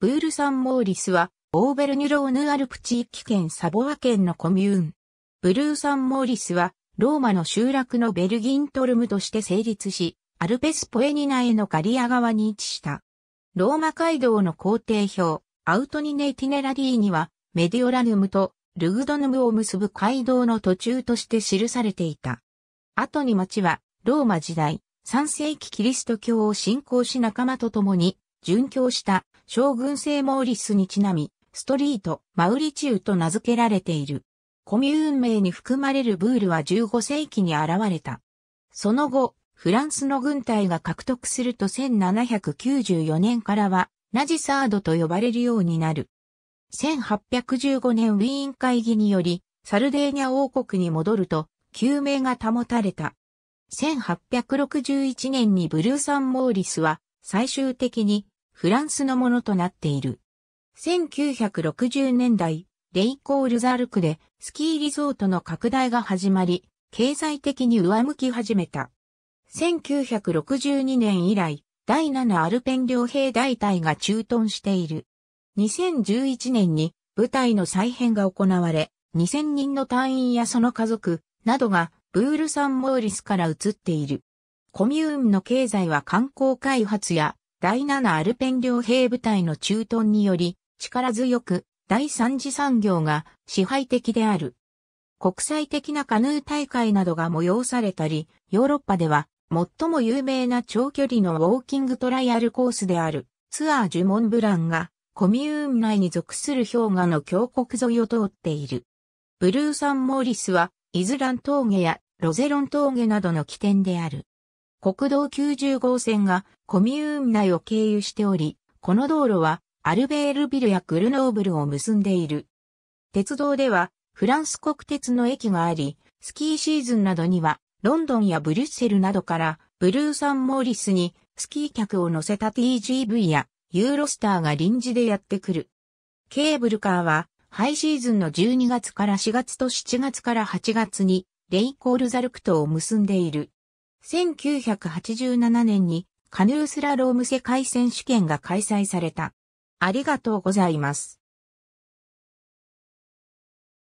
ブール・サン・モーリスは、オーベルニュ・ローヌ・アルプ地域圏サボア県のコミューン。ブルー・サン・モーリスは、ローマの集落のベルギントルムとして成立し、アルペス・ポエニナへのガリア側に位置した。ローマ街道の工程表、アウトニネイティネラリーには、メディオラヌムとルグドヌムを結ぶ街道の途中として記されていた。後に町は、ローマ時代、3世紀キリスト教を信仰し仲間と共に、殉教した将軍聖モーリスにちなみ、ストリート、マウリチウと名付けられている。コミューン名に含まれるブールは15世紀に現れた。その後、フランスの軍隊が獲得すると1794年からは、ナジサードと呼ばれるようになる。1815年ウィーン会議により、サルデーニャ王国に戻ると、救命が保たれた。1861年にブルーサン・モーリスは、最終的にフランスのものとなっている。1960年代、レイコールザルクでスキーリゾートの拡大が始まり、経済的に上向き始めた。1962年以来、第7アルペン両兵大隊が駐屯している。2011年に部隊の再編が行われ、2000人の隊員やその家族などがブール・サン・モーリスから移っている。コミューンの経済は観光開発や第7アルペン両兵部隊の駐屯により、力強く第3次産業が支配的である。国際的なカヌー大会などが催されたり、ヨーロッパでは最も有名な長距離のウォーキングトライアルコースであるツアージュモンブランがコミューン内に属する氷河の峡谷沿いを通っている。ブルーサンモーリスはイズラン峠やロゼロン峠などの起点である。国道90号線がコミューン内を経由しており、この道路はアルベールビルやグルノーブルを結んでいる。鉄道ではフランス国鉄の駅があり、スキーシーズンなどにはロンドンやブリュッセルなどからブルーサンモーリスにスキー客を乗せた TGV やユーロスターが臨時でやってくる。ケーブルカーはハイシーズンの12月から4月と7月から8月にレイコールザルクトを結んでいる。1987年にカヌースラローム世界選手権が開催された。ありがとうございます。